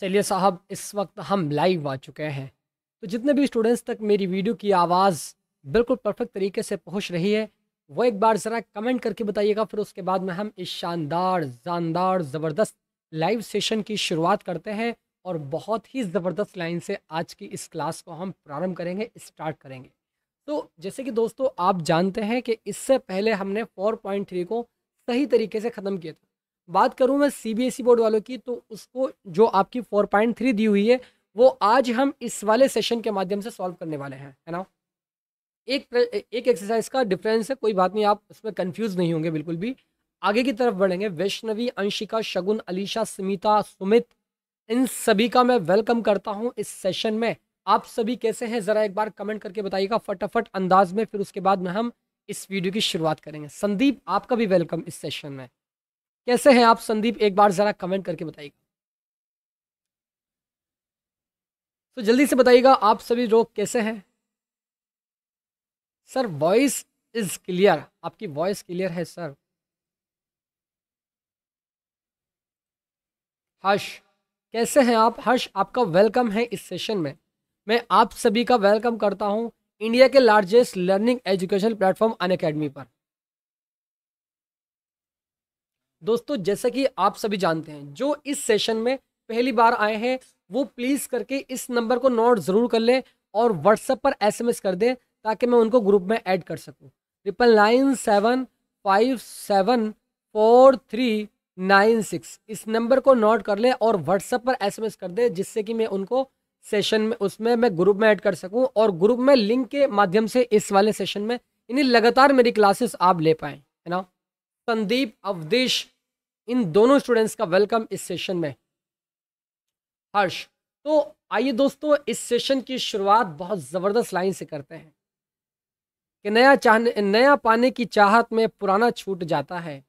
चलिए साहब इस वक्त हम लाइव आ चुके हैं तो जितने भी स्टूडेंट्स तक मेरी वीडियो की आवाज़ बिल्कुल परफेक्ट तरीके से पहुंच रही है वो एक बार ज़रा कमेंट करके बताइएगा फिर उसके बाद में हम इस शानदार जानदार ज़बरदस्त लाइव सेशन की शुरुआत करते हैं और बहुत ही ज़बरदस्त लाइन से आज की इस क्लास को हम प्रारंभ करेंगे स्टार्ट करेंगे तो जैसे कि दोस्तों आप जानते हैं कि इससे पहले हमने 4.3 को सही तरीके से ख़त्म किया था बात करूँ मैं सीबीएसई बोर्ड e वालों की तो उसको जो आपकी फोर पॉइंट थ्री दी हुई है वो आज हम इस वाले सेशन के माध्यम से सॉल्व करने वाले हैं है ना एक एक एक्सरसाइज का डिफरेंस है कोई बात नहीं आप उसमें कंफ्यूज नहीं होंगे बिल्कुल भी आगे की तरफ बढ़ेंगे वैष्णवी अंशिका शगुन अलीशा सुमिता सुमित इन सभी का मैं वेलकम करता हूँ इस सेशन में आप सभी कैसे हैं ज़रा एक बार कमेंट करके बताइएगा फटाफट अंदाज में फिर उसके बाद में हम इस वीडियो की शुरुआत करेंगे संदीप आपका भी वेलकम इस सेशन में कैसे हैं आप संदीप एक बार ज़रा कमेंट करके बताइएगा तो जल्दी से बताइएगा आप सभी लोग कैसे हैं सर वॉइस इज क्लियर आपकी वॉइस क्लियर है सर हर्ष कैसे हैं आप हर्ष आपका वेलकम है इस सेशन में मैं आप सभी का वेलकम करता हूं इंडिया के largest learning education platform Unacademy पर दोस्तों जैसा कि आप सभी जानते हैं जो इस सेशन में पहली बार आए हैं वो प्लीज़ करके इस नंबर को नोट ज़रूर कर लें और व्हाट्सएप पर एसएमएस कर दें ताकि मैं उनको ग्रुप में ऐड कर सकूं triple nine seven five seven four three nine six इस नंबर को नोट कर लें और व्हाट्सएप पर एसएमएस कर दें जिससे कि मैं उनको सेशन में उसमें मैं ग्रुप में ऐड कर सकूं और ग्रुप में लिंक के माध्यम से इस वाले सेशन में इन्हें लगातार मेरी क्लासेस आप ले पाएँ है ना संदीप अवधेश इन दोनों स्टूडेंट्स का वेलकम इस सेशन में हर्ष तो आइए दोस्तों इस सेशन की शुरुआत बहुत ज़बरदस्त लाइन से करते हैं कि नया चाहने नया पाने की चाहत में पुराना छूट जाता है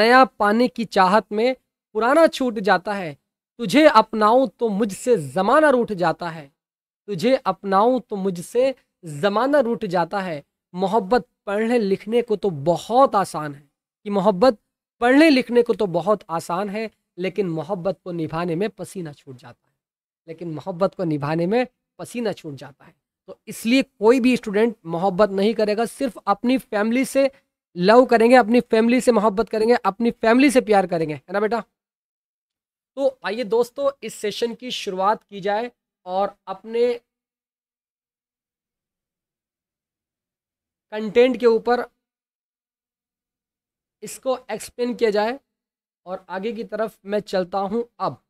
नया पाने की चाहत में पुराना छूट जाता है तुझे अपनाऊं तो मुझसे ज़माना रूठ जाता है तुझे अपनाऊं तो मुझसे ज़माना रूठ जाता है मोहब्बत पढ़ने लिखने को तो बहुत आसान है कि मोहब्बत पढ़ने लिखने को तो बहुत आसान है लेकिन मोहब्बत को निभाने में पसीना छूट जाता है लेकिन मोहब्बत को निभाने में पसीना छूट जाता है तो इसलिए कोई भी स्टूडेंट मोहब्बत नहीं करेगा सिर्फ अपनी फैमिली से लव करेंगे अपनी फैमिली से मोहब्बत करेंगे अपनी फैमिली से प्यार करेंगे है ना बेटा तो आइए दोस्तों इस सेशन की शुरुआत की जाए और अपने कंटेंट के ऊपर इसको एक्सप्लेन किया जाए और आगे की तरफ मैं चलता हूँ अब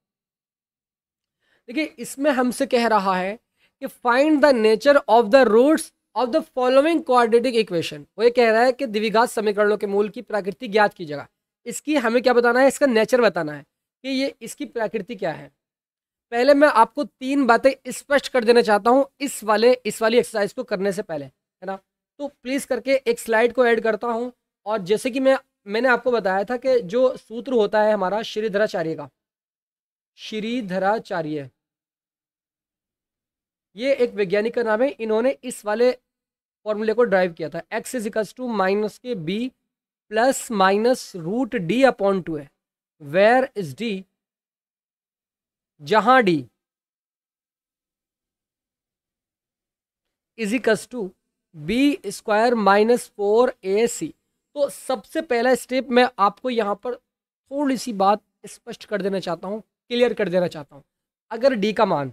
देखिए इसमें हमसे कह रहा है कि find the nature of the roots of the following quadratic equation वो ये कह रहा है कि द्विघात समीकरणों के मूल की प्रकृति ज्ञात की जगह इसकी हमें क्या बताना है इसका नेचर बताना है कि ये इसकी प्रकृति क्या है पहले मैं आपको तीन बातें स्पष्ट कर देना चाहता हूँ इस वाले इस वाली एक्सरसाइज को करने से पहले है ना तो प्लीज़ करके एक स्लाइड को ऐड करता हूँ और जैसे कि मैं मैंने आपको बताया था कि जो सूत्र होता है हमारा श्रीधराचार्य का श्रीधराचार्य ये एक वैज्ञानिक का नाम है इन्होंने इस वाले फॉर्मूले को ड्राइव किया था X is equals to minus के B plus minus root D upon two है वेयर इज डी जहां D is equals to B square minus four ए सी तो सबसे पहला स्टेप मैं आपको यहाँ पर थोड़ी सी बात स्पष्ट कर देना चाहता हूँ क्लियर कर देना चाहता हूँ अगर डी का मान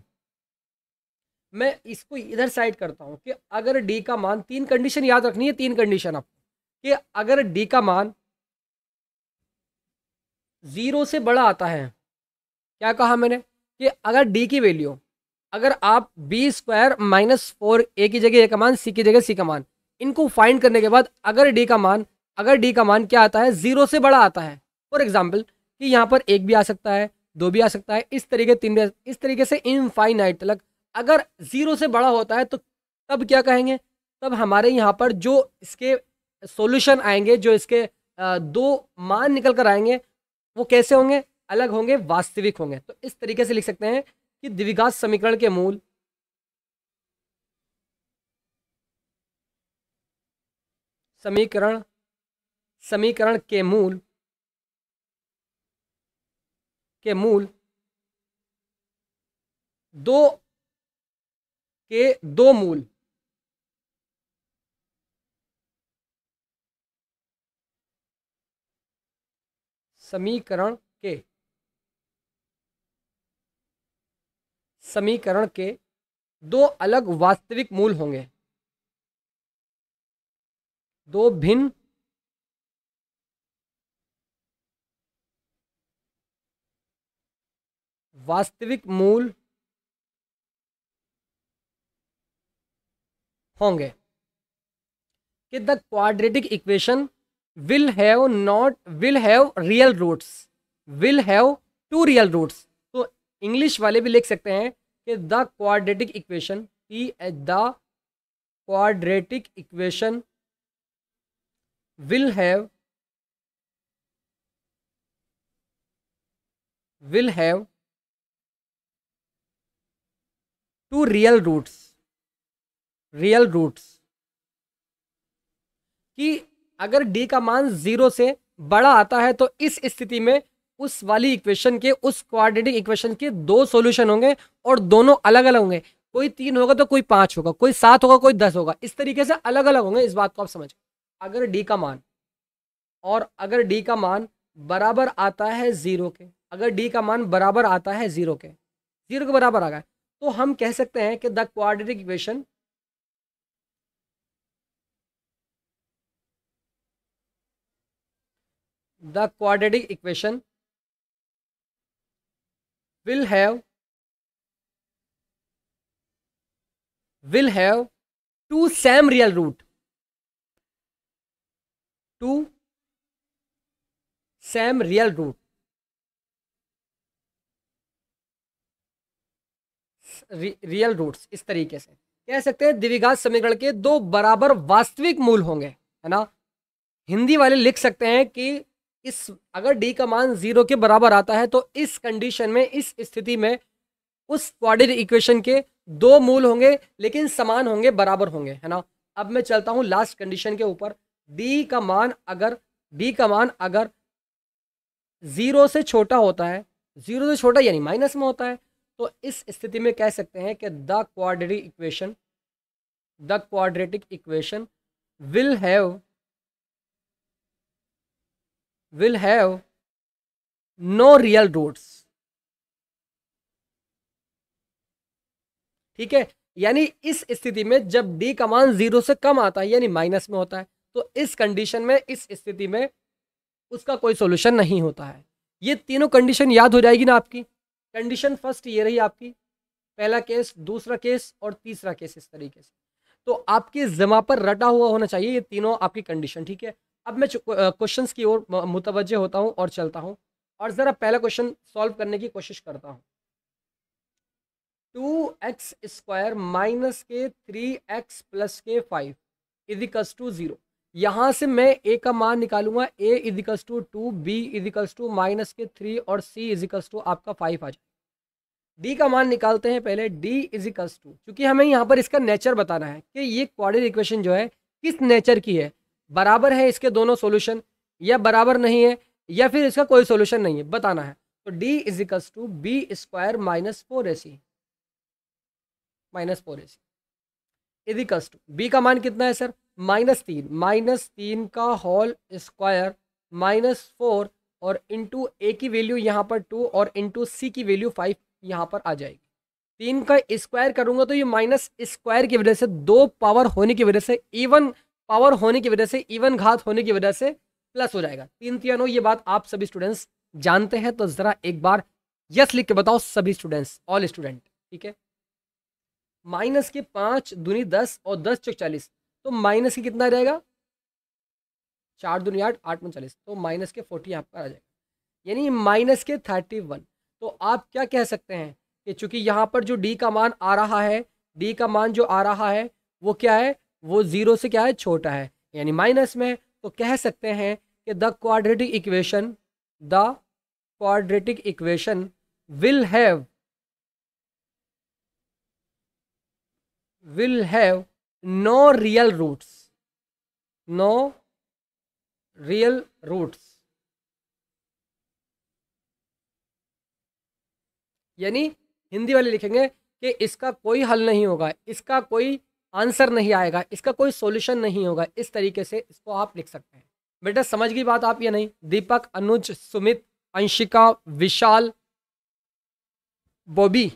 मैं इसको इधर साइड करता हूँ कि अगर डी का मान तीन कंडीशन याद रखनी है तीन कंडीशन आपको कि अगर डी का मान ज़ीरो से बड़ा आता है क्या कहा मैंने कि अगर डी की वैल्यू अगर आप B square minus four A की जगह ए का मान सी की जगह सी का मान इनको फाइंड करने के बाद अगर डी का मान अगर डी का मान क्या आता है जीरो से बड़ा आता है फॉर एग्जाम्पल कि यहाँ पर एक भी आ सकता है दो भी आ सकता है इस तरीके तीन भी इस तरीके से इनफाइनाइट तक अगर ज़ीरो से बड़ा होता है तो तब क्या कहेंगे तब हमारे यहाँ पर जो इसके सॉल्यूशन आएंगे जो इसके दो मान निकल कर आएंगे वो कैसे होंगे अलग होंगे वास्तविक होंगे तो इस तरीके से लिख सकते हैं कि द्विघात समीकरण के मूल समीकरण समीकरण के मूल के मूल दो के दो मूल समीकरण के समीकरण के दो अलग वास्तविक मूल होंगे दो भिन्न वास्तविक मूल होंगे कि the quadratic equation will have not will have real roots will have two real roots तो इंग्लिश वाले भी लिख सकते हैं कि the quadratic equation P H the quadratic equation will have will have two real roots real roots कि अगर D का मान जीरो से बड़ा आता है तो इस स्थिति में उस वाली इक्वेशन के उस क्वाड्रेटिक इक्वेशन के दो सॉल्यूशन होंगे और दोनों अलग अलग होंगे कोई तीन होगा तो कोई पांच होगा कोई सात होगा कोई दस होगा इस तरीके से अलग अलग होंगे इस बात को आप समझ अगर डी का मान और अगर डी का मान बराबर आता है ज़ीरो के अगर डी का मान बराबर आता है ज़ीरो के ज़ीरो के बराबर आ गया तो हम कह सकते हैं कि the quadratic equation the quadratic equation will have will have two same real root two same real root रि, रियल रूट्स इस तरीके से कह सकते हैं द्विघात समीकरण के दो बराबर वास्तविक मूल होंगे है ना हिंदी वाले लिख सकते हैं कि इस अगर डी का मान जीरो के बराबर आता है तो इस कंडीशन में इस स्थिति में उस क्वाड्रेटिक इक्वेशन के दो मूल होंगे लेकिन समान होंगे बराबर होंगे है ना अब मैं चलता हूं लास्ट कंडीशन के ऊपर डी का मान अगर डी का मान अगर जीरो से छोटा होता है जीरो से छोटा यानी माइनस में होता है तो इस स्थिति में कह सकते हैं कि the quadratic equation the quadratic equation will have will have no real roots ठीक है यानी इस स्थिति में जब डी का मान जीरो से कम आता है यानी माइनस में होता है तो इस कंडीशन में इस स्थिति में उसका कोई सोल्यूशन नहीं होता है ये तीनों कंडीशन याद हो जाएगी ना आपकी कंडीशन फर्स्ट ये रही आपकी पहला केस दूसरा केस और तीसरा केस इस तरीके से तो आपके जमा पर रटा हुआ होना चाहिए ये तीनों आपकी कंडीशन ठीक है अब मैं क्वेश्चन की ओर मुतवजह होता हूँ और चलता हूँ और ज़रा पहला क्वेश्चन सॉल्व करने की कोशिश करता हूँ टू एक्स स्क्वायर माइनस के थ्री एक्स प्लस के फाइव इजिकल्स टू ज़ीरो यहां से मैं ए का मान निकालूंगा A equals to two B equals to minus के थ्री और सी इजिकल्स टू आपका फाइव आ जाए डी का मान निकालते हैं पहले डी इजिकल्स टू क्योंकि हमें यहाँ पर इसका नेचर बताना है कि ये क्वाड्रेटिक इक्वेशन जो है किस नेचर की है बराबर है इसके दोनों सोल्यूशन या बराबर नहीं है या फिर इसका कोई सोल्यूशन नहीं है बताना है तो D equals to B square minus four A C minus four A C equals to B का मान कितना है सर माइनस तीन माइनस तीन का होल स्क्वायर माइनस फोर और इंटू ए की वैल्यू यहाँ पर टू और इंटू सी की वैल्यू फाइव यहाँ पर आ जाएगी तीन का स्क्वायर करूँगा तो ये माइनस स्क्वायर की वजह से दो पावर होने की वजह से इवन पावर होने की वजह से इवन घात होने की वजह से प्लस हो जाएगा तीन तीनों ये बात आप सभी स्टूडेंट्स जानते हैं तो ज़रा एक बार यस लिख के बताओ सभी स्टूडेंट्स ऑल स्टूडेंट ठीक है माइनस के पाँच दूनी दस और दस चौक चालीस तो माइनस की कितना रहेगा चार दुनिया आठ आठ उनचालीस तो माइनस के फोर्टी पर आ जाएगा यानी माइनस के थर्टी वन तो आप क्या कह सकते हैं कि चूंकि यहाँ पर जो डी का मान आ रहा है डी का मान जो आ रहा है वो क्या है वो ज़ीरो से क्या है छोटा है यानी माइनस में तो कह सकते हैं कि the quadratic equation the quadratic equation will have will have no real roots no real roots यानी हिंदी वाले लिखेंगे कि इसका कोई हल नहीं होगा इसका कोई आंसर नहीं आएगा इसका कोई सॉल्यूशन नहीं होगा इस तरीके से इसको आप लिख सकते हैं बेटा समझ गई बात आप ये नहीं दीपक अनुज सुमित अंशिका विशाल बॉबी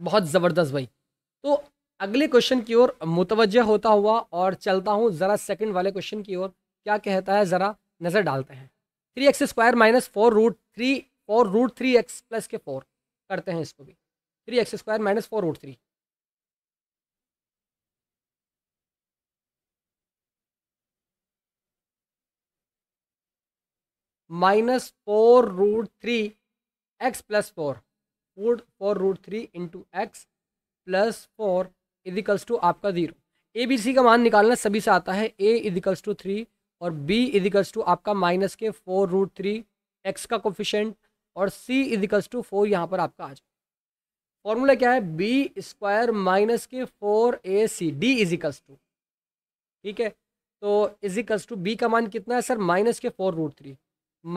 बहुत ज़बरदस्त भाई तो अगले क्वेश्चन की ओर मुतवजह होता हुआ और चलता हूँ ज़रा सेकंड वाले क्वेश्चन की ओर क्या कहता है ज़रा नज़र डालते हैं three X square minus four root three four root three X plus के फोर करते हैं इसको भी three X square minus four root three minus four root three X plus four root four root three into x plus four equals to आपका zero A B C का मान निकालना सभी से आता है ए इजिकल्स टू थ्री और B equals to आपका माइनस के फोर रूट थ्री एक्स का कोफिशेंट और सी इजिकल्स टू फोर यहाँ पर आपका आ जाए फॉर्मूला क्या है बी स्क्वायर माइनस के four A C D equals to ठीक है तो इजिकल्स टू बी का मान कितना है सर माइनस के फोर रूट थ्री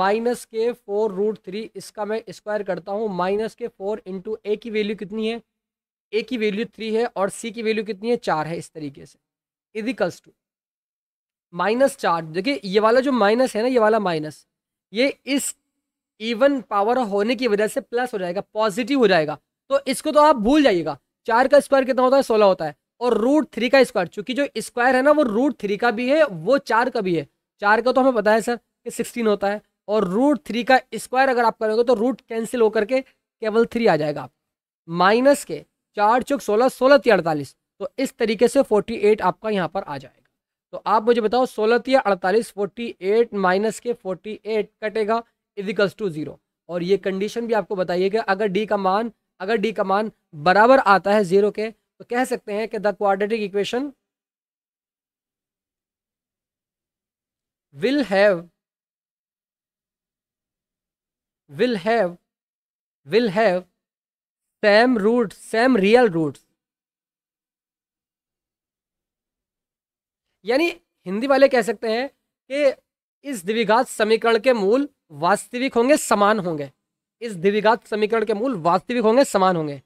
माइनस के फोर रूट थ्री इसका मैं स्क्वायर करता हूँ माइनस के फोर इंटू ए की वैल्यू कितनी है ए की वैल्यू थ्री है और सी की वैल्यू कितनी है चार है इस तरीके से इजिकल्स टू माइनस चार देखिए ये वाला जो माइनस है ना ये वाला माइनस ये इस इवन पावर होने की वजह से प्लस हो जाएगा पॉजिटिव हो जाएगा तो इसको तो आप भूल जाइएगा चार का स्क्वायर कितना होता है सोलह होता है और रूट थ्री का स्क्वायर चूंकि जो स्क्वायर है ना वो रूट थ्री का भी है वो चार का भी है चार का तो हमें पता है सर कि सिक्सटीन होता है और रूट थ्री का स्क्वायर अगर आप करोगे तो रूट कैंसिल होकर के केवल थ्री आ जाएगा माइनस के चार चौक सोलह सोलह या अड़तालीस तो इस तरीके से फोर्टी एट आपका यहाँ पर आ जाएगा तो आप मुझे बताओ सोलह या अड़तालीस फोर्टी एट माइनस के फोर्टी एट कटेगा इजिकल्स टू ज़ीरो और ये कंडीशन भी आपको बताइए कि अगर डी का मान अगर डी का मान बराबर आता है ज़ीरो के तो कह सकते हैं कि the quadratic equation will have will have will have same root same real root यानी हिंदी वाले कह सकते हैं कि इस द्विघात समीकरण के मूल वास्तविक होंगे समान होंगे इस द्विघात समीकरण के मूल वास्तविक होंगे समान होंगे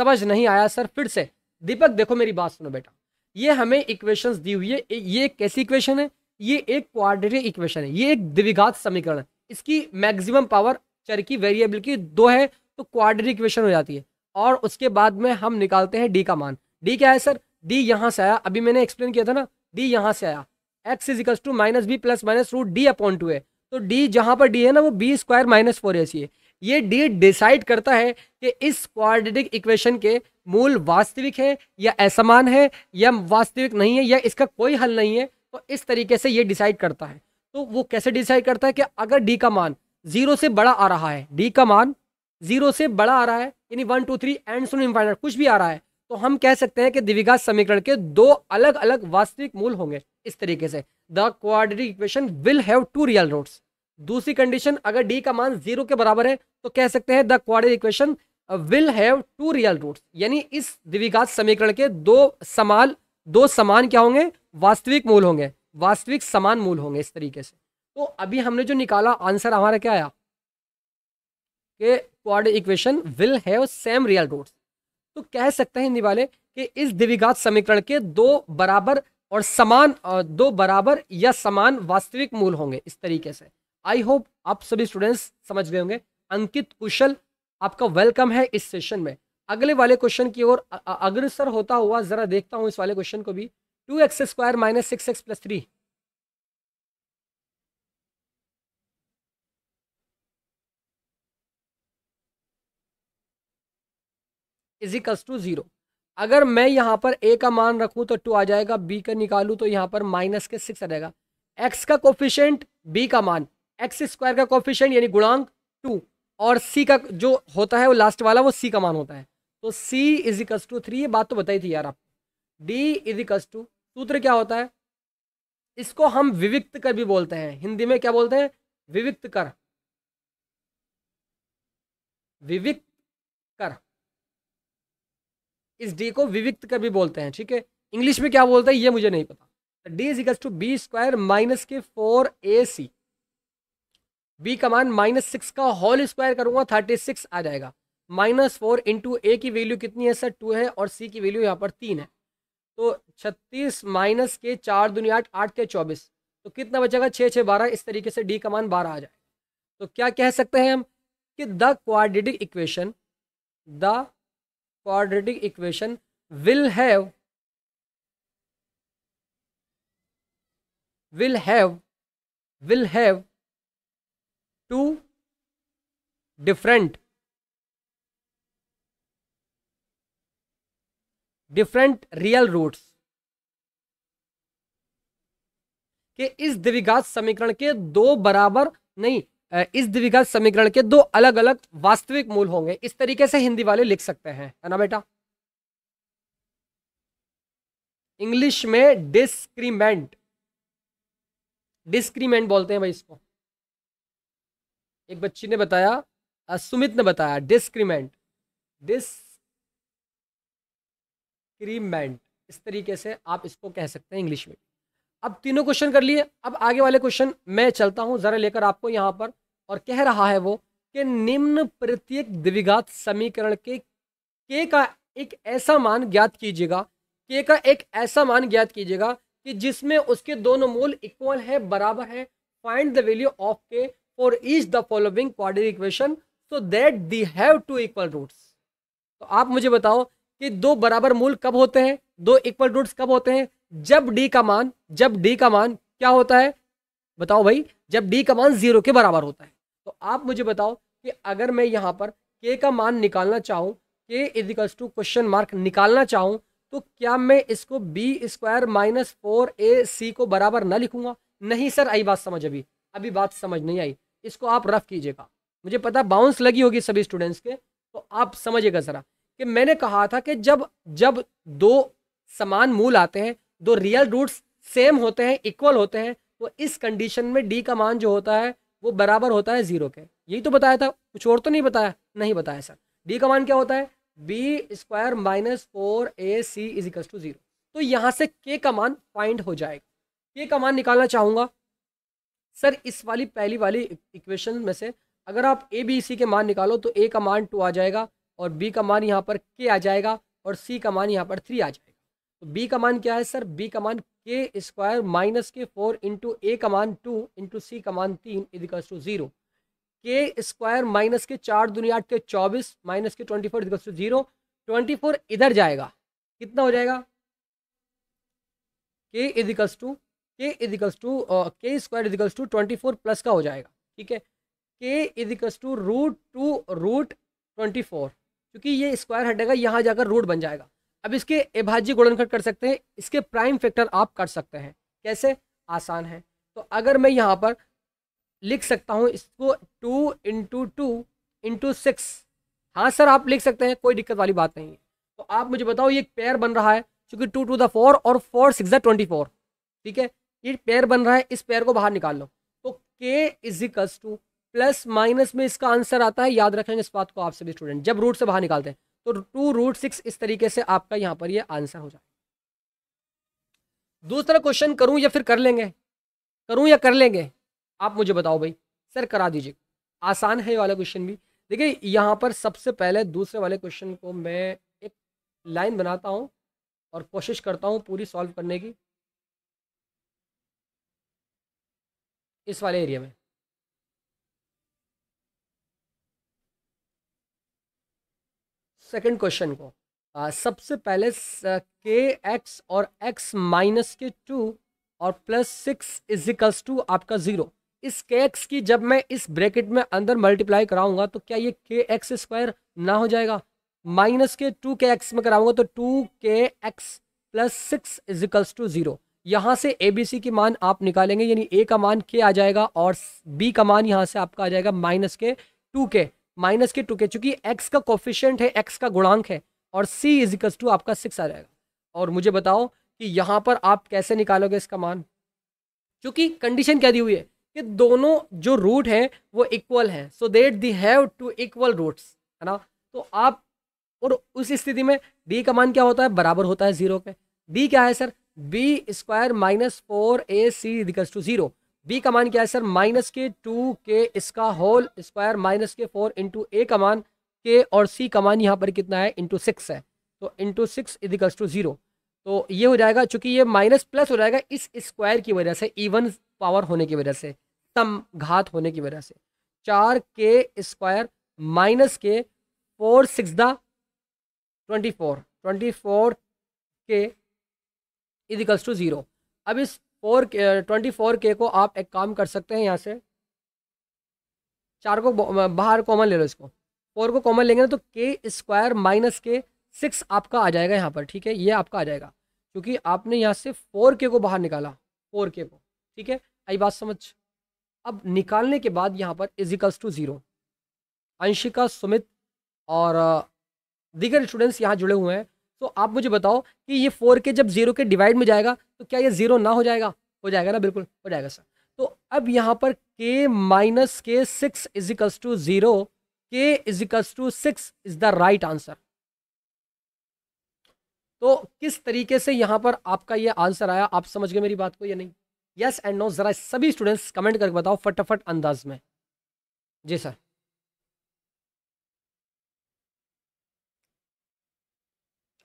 समझ नहीं आया सर फिर से दीपक देखो मेरी बात सुनो बेटा ये हमें इक्वेशंस दी हुई है ये एक कैसी इक्वेशन है ये एक क्वाड्रेटिक इक्वेशन है ये एक द्विघात समीकरण है इसकी मैक्सिमम पावर चर की वेरिएबल की दो है तो क्वाड्रेटिक इक्वेशन हो जाती है और उसके बाद में हम निकालते हैं डी का मान डी क्या है सर डी यहाँ से आया अभी मैंने एक्सप्लेन किया था ना डी यहाँ से आया X is to minus B plus minus root D upon two है तो डी जहाँ पर डी है ना वो बी स्क्वायर माइनस फोर ए सी है ये डी डिसाइड करता है कि इस क्वाड्रेटिक इक्वेशन के मूल वास्तविक है या असमान है या वास्तविक नहीं है या इसका कोई हल नहीं है तो इस तरीके से ये डिसाइड करता है तो वो कैसे डिसाइड करता है कि अगर डी का मान जीरो से बड़ा आ रहा है डी का मान जीरो से बड़ा आ रहा है यानी one two three and so on infinite कुछ भी आ रहा है तो हम कह सकते हैं कि द्विघा समीकरण के दो अलग अलग वास्तविक मूल होंगे इस तरीके से the quadratic equation will have two real roots दूसरी कंडीशन अगर डी का मान जीरो के बराबर है तो कह सकते हैं the quadratic equation will have two real roots यानी इस द्विघात समीकरण के दो समान दो समान क्या होंगे वास्तविक मूल होंगे वास्तविक समान मूल होंगे इस तरीके से तो अभी हमने जो निकाला आंसर हमारा क्या आया के quadratic equation will have same real roots तो कह सकते हैं हिंदी वाले कि इस द्विघात समीकरण के दो बराबर और समान दो बराबर या समान वास्तविक मूल होंगे इस तरीके से आई होप आप सभी स्टूडेंट्स समझ गए होंगे अंकित कुशल आपका वेलकम है इस सेशन में अगले वाले क्वेश्चन की ओर अग्रसर होता हुआ जरा देखता हूँ इस वाले क्वेश्चन को भी two x square minus six X plus three equals to zero अगर मैं यहाँ पर ए का मान रखूँ तो टू आ जाएगा बी का निकालू तो यहाँ पर माइनस के सिक्स आ जाएगा एक्स का कोफिशेंट बी का मान एक्स स्क्वायर का कोफिशेंट यानी गुणांक टू और सी का जो होता है वो लास्ट वाला वो सी का मान होता है तो सी इजिकल्स टू थ्री ये बात तो बताई थी यार आप डी इजिकल्स टू सूत्र क्या होता है इसको हम विविक्त कर भी बोलते हैं हिंदी में क्या बोलते हैं विविक्त कर विविक्त कर इस डी को विविक्त कर भी बोलते हैं ठीक है इंग्लिश में क्या बोलते हैं ये मुझे नहीं पता D is equal to B square minus के फोर ए सी बी का मान माइनस सिक्स का होल स्क्वायर करूंगा थर्टी सिक्स आ जाएगा माइनस फोर इंटू ए की वैल्यू कितनी है सर टू है और सी की वैल्यू यहाँ पर तीन है तो छत्तीस माइनस के चार दुनिया आठ आठ के चौबीस तो कितना बचेगा छः छः बारह इस तरीके से डी का मान बारह आ जाएगा तो क्या कह सकते हैं हम कि the quadratic equation the quadratic equation will have will have will have two different different real roots के इस द्विघात समीकरण के दो बराबर नहीं इस द्विघात समीकरण के दो अलग अलग वास्तविक मूल होंगे इस तरीके से हिंदी वाले लिख सकते हैं है ना बेटा इंग्लिश में डिस्क्रीमेंट डिस्क्रीमेंट बोलते हैं भाई इसको एक बच्ची ने बताया सुमित ने बताया डिस्क्रीमेंट डिस्क्रीमेंट इस तरीके से आप इसको कह सकते हैं इंग्लिश में अब तीनों क्वेश्चन कर लिए अब आगे वाले क्वेश्चन मैं चलता हूँ ज़रा लेकर आपको यहाँ पर और कह रहा है वो कि निम्न प्रत्येक द्विघात समीकरण के के का एक ऐसा मान ज्ञात कीजिएगा के का एक ऐसा मान ज्ञात कीजिएगा कि जिसमें उसके दोनों मूल इक्वल है बराबर है find the value of K for each the following quadratic equation so that they have two equal roots तो आप मुझे बताओ कि दो बराबर मूल कब होते हैं दो इक्वल रूट्स कब होते हैं जब डी का मान जब डी का मान क्या होता है बताओ भाई जब डी का मान जीरो के बराबर होता है तो आप मुझे बताओ कि अगर मैं यहाँ पर के का मान निकालना चाहूँ के इजिकल्स टू क्वेश्चन मार्क निकालना चाहूँ तो क्या मैं इसको बी स्क्वायर माइनस फोर ए सी को बराबर ना लिखूंगा नहीं सर आई बात समझ अभी अभी बात समझ नहीं आई इसको आप रफ कीजिएगा मुझे पता बाउंस लगी होगी सभी स्टूडेंट्स के तो आप समझिएगा ज़रा कि मैंने कहा था कि जब जब दो समान मूल आते हैं दो रियल रूट्स सेम होते हैं इक्वल होते हैं तो इस कंडीशन में डी का मान जो होता है वो बराबर होता है जीरो के यही तो बताया था कुछ और तो नहीं बताया नहीं बताया सर डी का मान क्या होता है B square minus four A C is equal to zero तो यहां से के का मान फाइंड हो जाएगा के का मान निकालना चाहूँगा सर इस वाली पहली वाली इक्वेशन में से अगर आप ए बी सी के मान निकालो तो ए का मान टू आ जाएगा और बी का मान यहाँ पर के आ जाएगा और सी का मान यहाँ पर थ्री आ जाएगा तो बी का मान क्या है सर बी का मान के स्क्वायर माइनस के फोर इंटू ए का मान टू इंटू सी का मान तीन equals to zero K square minus के चार दुनिया आठ के चौबीस माइनस के twenty four equals to zero twenty four इधर जाएगा कितना हो जाएगा K equals to K equals to K square equals to twenty four plus का हो जाएगा ठीक है K equals to root two root twenty four क्योंकि ये स्क्वायर हटेगा यहाँ जाकर रूट बन जाएगा अब इसके अभाज्य गुणनखंड कर सकते हैं इसके प्राइम फैक्टर आप कर सकते हैं कैसे आसान है तो अगर मैं यहाँ पर लिख सकता हूँ इसको two into two into six हाँ सर आप लिख सकते हैं कोई दिक्कत वाली बात नहीं है तो आप मुझे बताओ ये पेयर बन रहा है क्योंकि टू टू द फोर और फोर सिक्स द ट्वेंटी फोर ठीक है ये पेयर बन रहा है इस पेयर को बाहर निकाल लो तो के इजिकल्स टू प्लस माइनस में इसका आंसर आता है याद रखेंगे इस बात को आप सभी स्टूडेंट जब रूट से बाहर निकालते हैं तो टू रूट सिक्स इस तरीके से आपका यहाँ पर ये आंसर हो जाए दूसरा क्वेश्चन करूँ या फिर कर लेंगे करूँ या कर लेंगे आप मुझे बताओ भाई सर करा दीजिए आसान है ये वाला क्वेश्चन भी देखिए यहाँ पर सबसे पहले दूसरे वाले क्वेश्चन को मैं एक लाइन बनाता हूँ और कोशिश करता हूँ पूरी सॉल्व करने की इस वाले एरिया में सेकंड क्वेश्चन को आ, सबसे पहले के एक्स और एक्स माइनस के टू और प्लस सिक्स इजिकल्स टू आपका ज़ीरो इस के एक्स की जब मैं इस ब्रैकेट में अंदर मल्टीप्लाई कराऊंगा तो क्या ये के एक्स स्क्वायर ना हो जाएगा माइनस के टू के एक्स में कराऊंगा तो two k x plus six equals to zero यहाँ से ए बी सी की मान आप निकालेंगे यानी ए का मान के आ जाएगा और बी का मान यहाँ से आपका आ जाएगा माइनस के टू के माइनस के टू के चूंकि एक्स का कॉफिशियंट है एक्स का गुणांक है और सी इज इक्स टू आपका सिक्स आ जाएगा और मुझे बताओ कि यहाँ पर आप कैसे निकालोगे इसका मान क्योंकि कंडीशन क्या दी हुई है कि दोनों जो रूट हैं वो इक्वल हैं so that they have two equal roots है ना तो आप और उस स्थिति में डी का मान क्या होता है बराबर होता है जीरो के डी क्या है sir b square minus four A C equals to zero b का मान क्या है सर माइनस के टू के इसका होल स्क्वायर माइनस के फोर इंटू ए का मान के और सी का मान यहाँ पर कितना है इंटू सिक्स है तो into six equals to zero तो ये हो जाएगा चूंकि ये माइनस प्लस हो जाएगा इस स्क्वायर की वजह से इवन पावर होने की वजह से सम घात होने की वजह से चार के स्क्वायर माइनस के फोर सिक्स द twenty four twenty four k equals to zero अब इस फोर के ट्वेंटी फोर के को आप एक काम कर सकते हैं यहाँ से चार को बाहर कॉमन ले लो इसको फोर को कॉमन लेंगे ना तो के स्क्वायर माइनस के सिक्स आपका आ जाएगा यहाँ पर ठीक है ये आपका आ जाएगा क्योंकि आपने यहाँ से फोर के को बाहर निकाला फोर के को ठीक है आई बात समझ अब निकालने के बाद यहाँ पर equals to zero Anshika Sumit और दीगर स्टूडेंट्स यहाँ जुड़े हुए हैं तो आप मुझे बताओ कि ये फोर के जब जीरो के डिवाइड में जाएगा तो क्या ये जीरो ना हो जाएगा हो जाएगा ना बिल्कुल हो जाएगा सर तो अब यहाँ पर के माइनस के six equals to zero k equals to six is the right answer तो किस तरीके से यहाँ पर आपका ये आंसर आया आप समझ गए मेरी बात को या नहीं यस एंड नो ज़रा सभी स्टूडेंट्स कमेंट करके बताओ फटाफट अंदाज में जी सर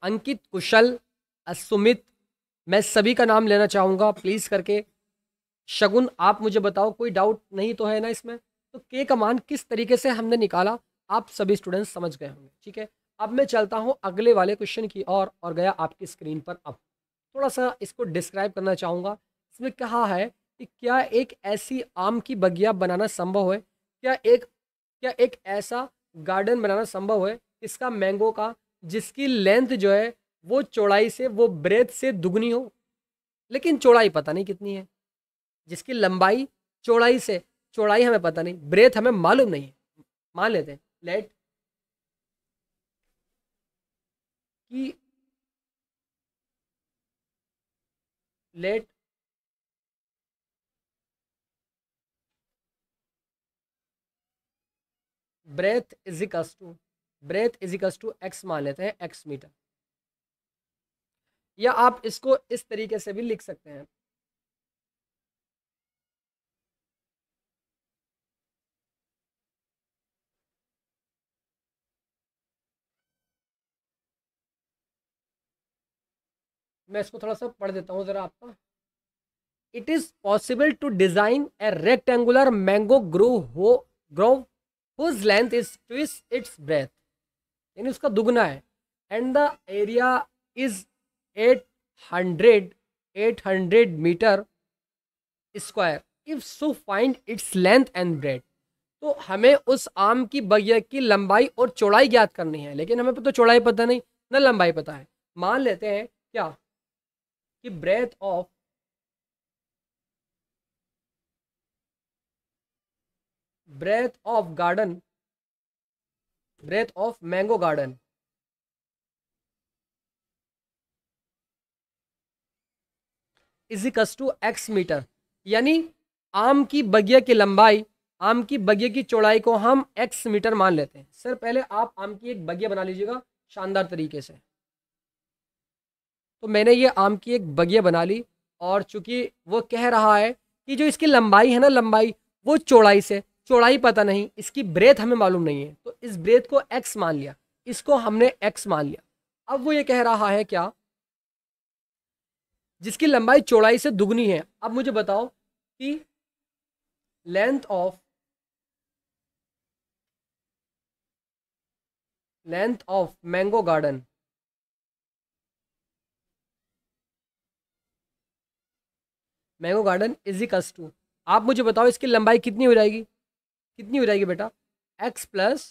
अंकित कुशल असुमित मैं सभी का नाम लेना चाहूँगा प्लीज़ करके शगुन आप मुझे बताओ कोई डाउट नहीं तो है ना इसमें तो के का मान किस तरीके से हमने निकाला आप सभी स्टूडेंट्स समझ गए होंगे ठीक है अब मैं चलता हूँ अगले वाले क्वेश्चन की और और गया आपकी स्क्रीन पर अब थोड़ा सा इसको डिस्क्राइब करना चाहूँगा इसमें कहा है कि क्या एक ऐसी आम की बगिया बनाना संभव है क्या एक क्या एक ऐसा गार्डन बनाना संभव है इसका मैंगो का जिसकी लेंथ जो है वो चौड़ाई से वो ब्रेथ से दुगनी हो लेकिन चौड़ाई पता नहीं कितनी है जिसकी लंबाई चौड़ाई से चौड़ाई हमें पता नहीं ब्रेथ हमें मालूम नहीं है मान लेते हैं लेट कि let breadth is equals to breadth equals to x मान लेते हैं एक्स मीटर या आप इसको इस तरीके से भी लिख सकते हैं मैं इसको थोड़ा सा पढ़ देता हूं ज़रा आपका it is possible to design a rectangular mango grow हो grove whose length is twice its breadth यानी उसका दुगना है and the area is eight hundred eight hundred metre square if so find its length and breadth तो हमें उस आम की बगिया की लंबाई और चौड़ाई ज्ञात करनी है लेकिन हमें तो चौड़ाई पता नहीं न लंबाई पता है मान लेते हैं क्या कि breadth of breadth of garden breadth of mango garden इजिकस टू एक्स मीटर यानी आम की बगिया की लंबाई आम की बगिया की चौड़ाई को हम एक्स मीटर मान लेते हैं सर पहले आप आम की एक बगिया बना लीजिएगा शानदार तरीके से तो मैंने ये आम की एक बगिया बना ली और चूंकि वो कह रहा है कि जो इसकी लंबाई है ना लंबाई वो चौड़ाई से चौड़ाई पता नहीं इसकी ब्रेथ हमें मालूम नहीं है तो इस ब्रेथ को एक्स मान लिया इसको हमने एक्स मान लिया अब वो ये कह रहा है क्या जिसकी लंबाई चौड़ाई से दुगनी है अब मुझे बताओ कि length of length of mango garden mango garden is to आप मुझे बताओ इसकी लंबाई कितनी हो जाएगी कितनी हो जाएगी बेटा एक्स प्लस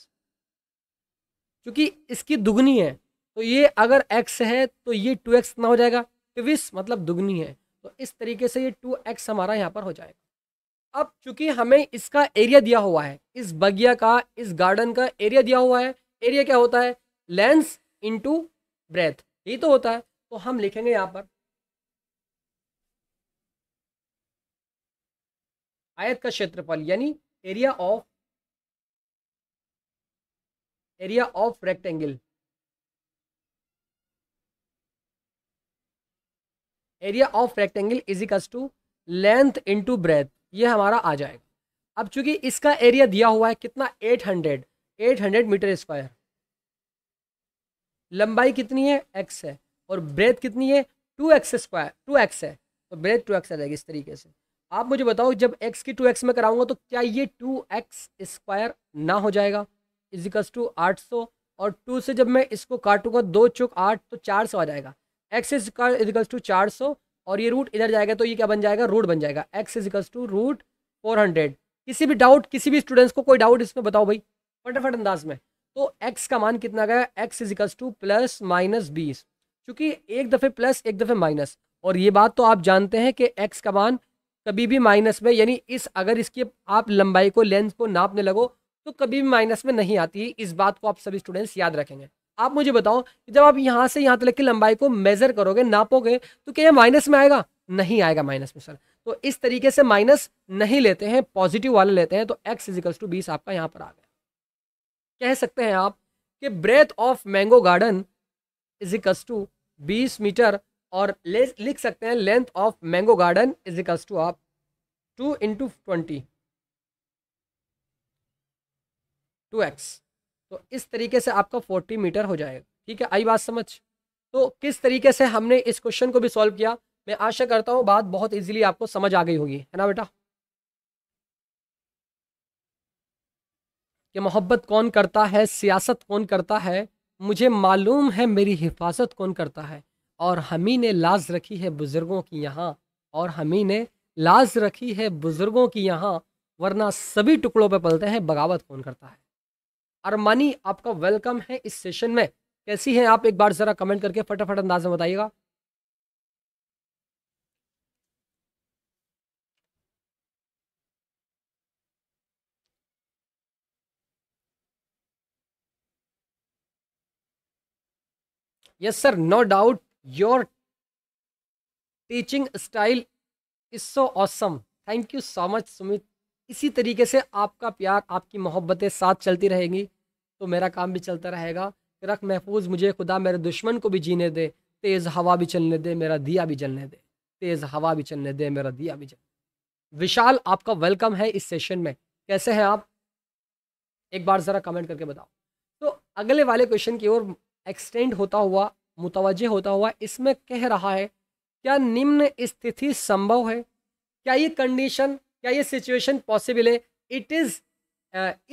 क्योंकि इसकी दुगनी है तो ये अगर एक्स है तो ये टू एक्स कितना हो जाएगा ट्विस मतलब दुगनी है तो इस तरीके से ये टू एक्स हमारा यहाँ पर हो जाएगा अब चूंकि हमें इसका एरिया दिया हुआ है इस बगिया का इस गार्डन का एरिया दिया हुआ है एरिया क्या होता है लेंस इंटू ब्रेथ यही तो होता है तो हम लिखेंगे यहाँ पर आयत का क्षेत्रफल यानी area of area of rectangle area of rectangle is equals to length into breadth यह हमारा आ जाएगा अब चूंकि इसका एरिया दिया हुआ है कितना 800 800 मीटर स्क्वायर लंबाई कितनी है एक्स है और ब्रेथ कितनी है two x square two x है तो ब्रेथ टू एक्स आ जाएगी इस तरीके से आप मुझे बताओ जब x की 2x में कराऊंगा तो क्या ये 2x स्क्वायर ना हो जाएगा इजिकल्स टू आठ सौ और टू से जब मैं इसको काटूंगा दो चुक आठ तो चार सौ आ जाएगा एक्स इजिकल्स टू चार सौ और ये रूट इधर जाएगा तो ये क्या बन जाएगा रूट बन जाएगा x equals to root four hundred किसी भी डाउट किसी भी स्टूडेंट्स को कोई डाउट इसमें बताओ भाई फटाफट अंदाज में तो एक्स का मान कितना गया x equals to plus minus बीस चूंकि एक दफ़े प्लस एक दफ़े माइनस और ये बात तो आप जानते हैं कि एक्स का मान कभी भी माइनस में यानी इस अगर इसकी आप लंबाई को लेंथ को नापने लगो तो कभी भी माइनस में नहीं आती इस बात को आप सभी स्टूडेंट्स याद रखेंगे आप मुझे बताओ कि जब आप यहाँ से यहाँ तक की लंबाई को मेज़र करोगे नापोगे तो क्या यह माइनस में आएगा नहीं आएगा माइनस में सर तो इस तरीके से माइनस नहीं लेते हैं पॉजिटिव वाले लेते हैं तो एक्स इजिकल्स टू बीस आपका यहाँ पर आ गया कह सकते हैं आप कि breadth of mango garden equals to बीस मीटर और ले लिख सकते हैं length of mango garden is equals to आप two into twenty two x तो इस तरीके से आपका फोर्टी मीटर हो जाएगा ठीक है आई बात समझ तो किस तरीके से हमने इस क्वेश्चन को भी सॉल्व किया मैं आशा करता हूँ बात बहुत इजीली आपको समझ आ गई होगी है ना बेटा कि मोहब्बत कौन करता है सियासत कौन करता है मुझे मालूम है मेरी हिफाजत कौन करता है और हमी ने लाज रखी है बुज़ुर्गों की यहाँ और हमी ने लाज रखी है बुज़ुर्गों की यहाँ वरना सभी टुकड़ों पर पलते हैं बगावत कौन करता है अरमानी आपका वेलकम है इस सेशन में कैसी हैं आप एक बार ज़रा कमेंट करके फटाफट अंदाज में बताइएगा yes sir no doubt your teaching style is so awesome thank you so much Sumit इसी तरीके से आपका प्यार आपकी मोहब्बतें साथ चलती रहेंगी तो मेरा काम भी चलता रहेगा रख महफूज मुझे खुदा मेरे दुश्मन को भी जीने दे तेज़ हवा भी चलने दे मेरा दिया भी जलने दे तेज़ हवा भी चलने दे मेरा दिया भी जलने विशाल आपका वेलकम है इस सेशन में कैसे हैं आप एक बार ज़रा कमेंट करके बताओ तो अगले वाले क्वेश्चन की ओर एक्सटेंड होता हुआ मुतवजह होता हुआ इसमें कह रहा है क्या निम्न स्थिति संभव है क्या ये कंडीशन क्या ये सिचुएशन पॉसिबल है it is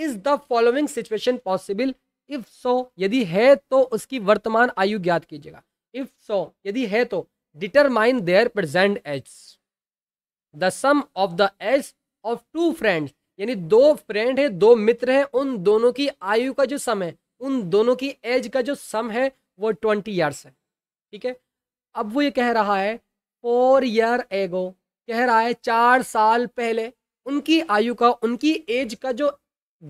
is the following situation possible if so यदि है तो उसकी वर्तमान आयु ज्ञात कीजिएगा इफ़ सो यदि है तो determine their present age the sum of the age of two friends यानी दो फ्रेंड है दो मित्र हैं उन दोनों की आयु का जो सम है उन दोनों की एज का जो सम है वो ट्वेंटी ईयर्स है ठीक है अब वो ये कह रहा है फोर ईयर एगो कह रहा है चार साल पहले उनकी आयु का उनकी एज का जो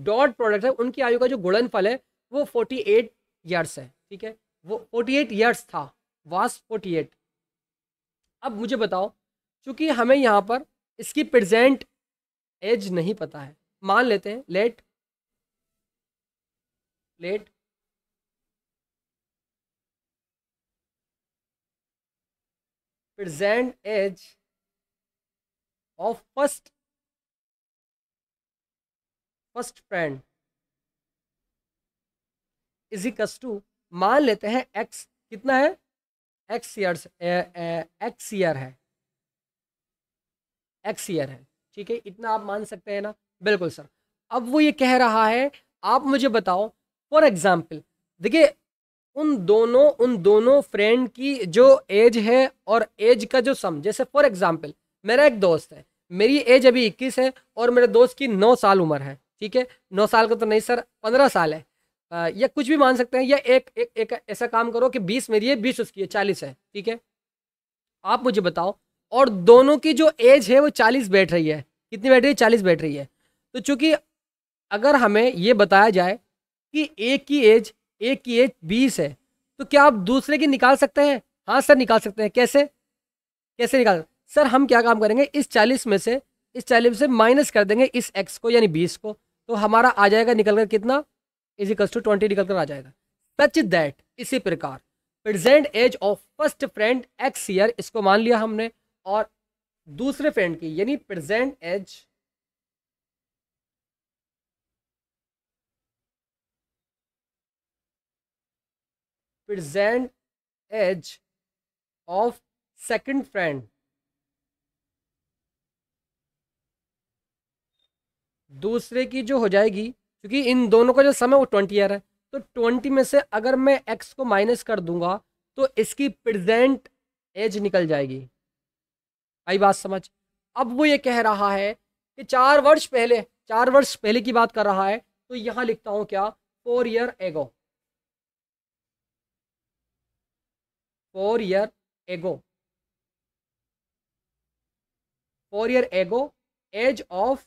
डॉट प्रोडक्ट है उनकी आयु का जो गुणनफल है वो फोर्टी एट ईयर्स है ठीक है वो फोर्टी एट ईयर्स था वास फोर्टी एट अब मुझे बताओ क्योंकि हमें यहाँ पर इसकी प्रजेंट एज नहीं पता है मान लेते हैं let let present age of first first friend is equals to मान लेते हैं एक्स कितना है एक्स ईयर्स एक्स ईयर है एक्स ईयर है ठीक है इतना आप मान सकते हैं ना बिल्कुल सर अब वो ये कह रहा है आप मुझे बताओ फॉर एग्जाम्पल देखिए उन दोनों उन दोनों फ्रेंड की जो एज है और एज का जो सम जैसे फॉर एग्जांपल मेरा एक दोस्त है मेरी एज अभी इक्कीस है और मेरे दोस्त की नौ साल उम्र है ठीक है नौ साल का तो नहीं सर पंद्रह साल है आ, या कुछ भी मान सकते हैं या एक एक, एक ऐसा काम करो कि बीस मेरी है बीस उसकी है चालीस है ठीक है आप मुझे बताओ और दोनों की जो एज है वो चालीस बैठ रही है कितनी बैठ रही है चालीस बैठ रही है तो चूंकि अगर हमें ये बताया जाए कि एक की एज एक की एज बीस है तो क्या आप दूसरे की निकाल सकते हैं हाँ सर निकाल सकते हैं कैसे कैसे निकाल सर हम क्या काम करेंगे इस चालीस में से इस चालीस से माइनस कर देंगे इस एक्स को यानी बीस को तो हमारा आ जाएगा निकल कर कितना इजिकल्स टू ट्वेंटी निकल कर आ जाएगा सच दैट इसी प्रकार present age of first friend x year इसको मान लिया हमने और दूसरे फ्रेंड की यानी present age present edge of second friend दूसरे की जो हो जाएगी क्योंकि इन दोनों का जो समय वो ट्वेंटी ईयर है तो ट्वेंटी में से अगर मैं एक्स को माइनस कर दूंगा तो इसकी प्रेजेंट एज निकल जाएगी आई बात समझ अब वो ये कह रहा है कि चार वर्ष पहले चार वर्ष पहले की बात कर रहा है तो यहां लिखता हूं क्या four year ago four year ago four year ago age of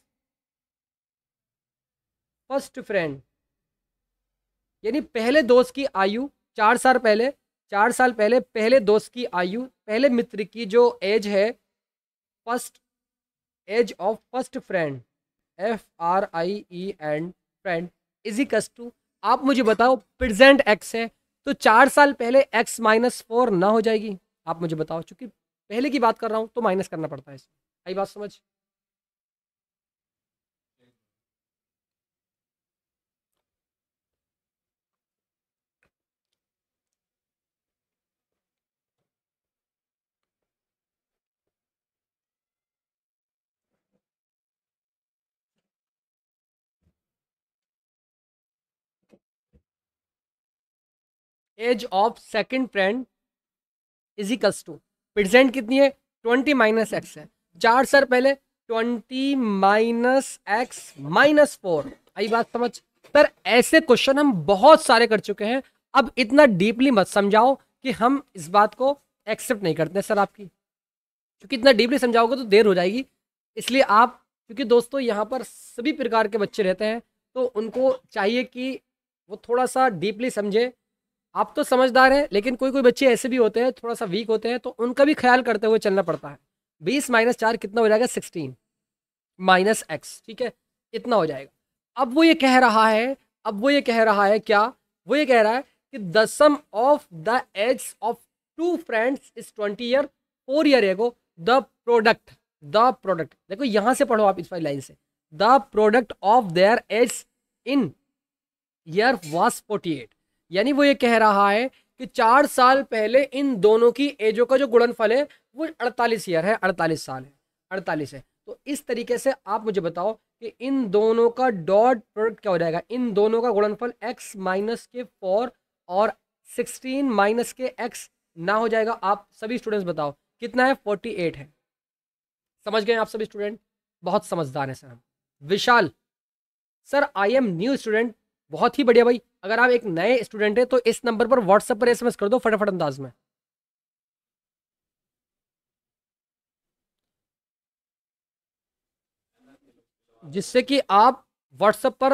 first friend यानी पहले दोस्त की आयु चार साल पहले चार साल पहले पहले दोस्त की आयु पहले मित्र की जो एज है first age of first friend F R I E and friend is equals to आप मुझे बताओ प्रेजेंट एक्स है तो चार साल पहले एक्स माइनस फोर ना हो जाएगी आप मुझे बताओ चूंकि पहले की बात कर रहा हूँ तो माइनस करना पड़ता है इसमें आई बात समझ age of second friend is equals to present कितनी है ट्वेंटी माइनस एक्स है चार सर पहले twenty minus x minus four आई बात समझ सर ऐसे क्वेश्चन हम बहुत सारे कर चुके हैं अब इतना डीपली मत समझाओ कि हम इस बात को एक्सेप्ट नहीं करते सर आपकी क्योंकि इतना डीपली समझाओगे तो देर हो जाएगी इसलिए आप क्योंकि दोस्तों यहाँ पर सभी प्रकार के बच्चे रहते हैं तो उनको चाहिए कि वो थोड़ा सा डीपली समझे आप तो समझदार हैं लेकिन कोई कोई बच्चे ऐसे भी होते हैं थोड़ा सा वीक होते हैं तो उनका भी ख्याल करते हुए चलना पड़ता है बीस माइनस चार कितना हो जाएगा सिक्सटीन माइनस एक्स ठीक है इतना हो जाएगा अब वो ये कह रहा है अब वो ये कह रहा है क्या वो ये कह रहा है कि the sum of the age of two friends is twenty year four year ago the product the product देखो यहाँ से पढ़ो आप इस वाली लाइन से the product of their age in year was forty eight यानी वो ये कह रहा है कि चार साल पहले इन दोनों की एजों का जो गुणनफल है वो अड़तालीस ईयर है अड़तालीस साल है अड़तालीस है तो इस तरीके से आप मुझे बताओ कि इन दोनों का डॉट प्रोडक्ट क्या हो जाएगा इन दोनों का गुणनफल एक्स माइनस के फोर और सिक्सटीन माइनस के एक्स ना हो जाएगा आप सभी स्टूडेंट्स बताओ कितना है फोर्टी एट है समझ गए आप सभी स्टूडेंट बहुत समझदार हैं सर हम Vishal sir I am new student बहुत ही बढ़िया भाई अगर आप एक नए स्टूडेंट हैं तो इस नंबर पर व्हाट्सएप पर एसएमएस कर दो फटाफट अंदाज में जिससे कि आप व्हाट्सएप पर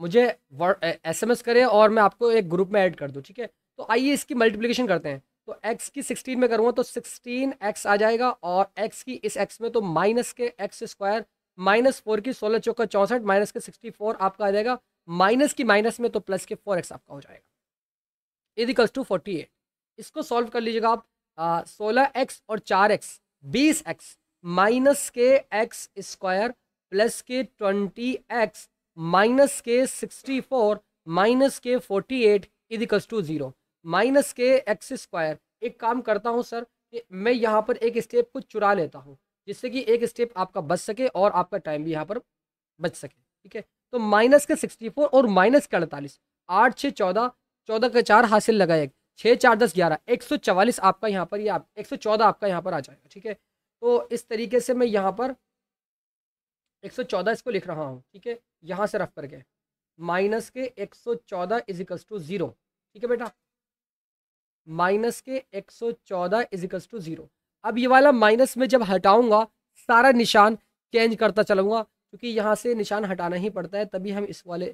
मुझे एसएमएस करें और मैं आपको एक ग्रुप में ऐड कर दूं ठीक है तो आइए इसकी मल्टीप्लिकेशन करते हैं तो x की 16 में करूंगा तो 16x आ जाएगा और x की इस x में तो माइनस के एक्स स्क्वायर माइनस फोर की सोलह चौका चौंसठ माइनस के सिक्सटी फोर आपका आ जाएगा माइनस की माइनस में तो प्लस के फोर एक्स आपका हो जाएगा इजिकल्स टू फोर्टी एट इसको सॉल्व कर लीजिएगा आप सोलह एक्स और चार एक्स बीस एक्स माइनस के एक्स स्क्वायर प्लस के ट्वेंटी एक्स माइनस के सिक्सटी फोर माइनस के forty eight equals to zero minus के एक्स स्क्वायर एक काम करता हूँ सर कि मैं यहाँ पर एक स्टेप को चुरा लेता हूँ जिससे कि एक स्टेप आपका बच सके और आपका टाइम भी यहाँ पर बच सके ठीक है तो माइनस का सिक्सटी फोर और माइनस का अड़तालीस आठ छः चौदह चौदह का चार हासिल लगाया छः चार दस ग्यारह एक सौ चवालीस आपका यहाँ पर या एक सौ चौदह आपका यहाँ पर आ जाएगा ठीक है तो इस तरीके से मैं यहाँ पर एक सौ चौदह इसको लिख रहा हूँ ठीक है यहाँ से रफ करके माइनस के एक सौ चौदह इजिकल्स टू ज़ीरो ठीक है बेटा माइनस के एक सौ चौदह इजिकल्स टू ज़ीरो अब ये वाला माइनस में जब हटाऊंगा सारा निशान चेंज करता चलूँगा क्योंकि यहाँ से निशान हटाना ही पड़ता है तभी हम इस वाले